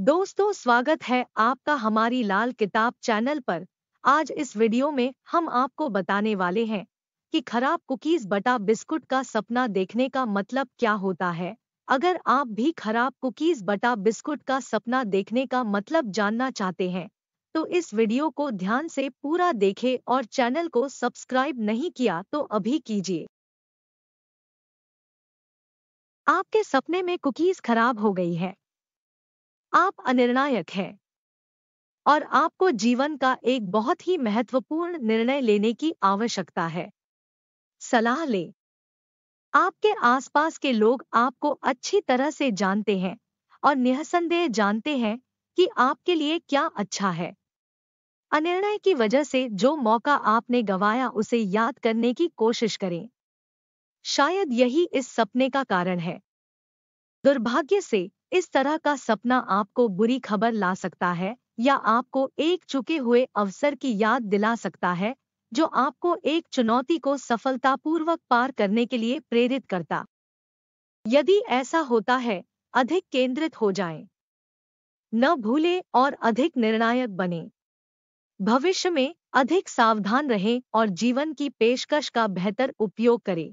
दोस्तों स्वागत है आपका हमारी लाल किताब चैनल पर आज इस वीडियो में हम आपको बताने वाले हैं कि खराब कुकीज बटा बिस्कुट का सपना देखने का मतलब क्या होता है अगर आप भी खराब कुकीज बटा बिस्कुट का सपना देखने का मतलब जानना चाहते हैं तो इस वीडियो को ध्यान से पूरा देखें और चैनल को सब्सक्राइब नहीं किया तो अभी कीजिए आपके सपने में कुकीज खराब हो गई है आप अनिर्णायक हैं और आपको जीवन का एक बहुत ही महत्वपूर्ण निर्णय लेने की आवश्यकता है सलाह लें आपके आसपास के लोग आपको अच्छी तरह से जानते हैं और निहसंदेह जानते हैं कि आपके लिए क्या अच्छा है अनिर्णय की वजह से जो मौका आपने गवाया उसे याद करने की कोशिश करें शायद यही इस सपने का कारण है दुर्भाग्य से इस तरह का सपना आपको बुरी खबर ला सकता है या आपको एक चुके हुए अवसर की याद दिला सकता है जो आपको एक चुनौती को सफलतापूर्वक पार करने के लिए प्रेरित करता यदि ऐसा होता है अधिक केंद्रित हो जाएं, न भूले और अधिक निर्णायक बने भविष्य में अधिक सावधान रहें और जीवन की पेशकश का बेहतर उपयोग करें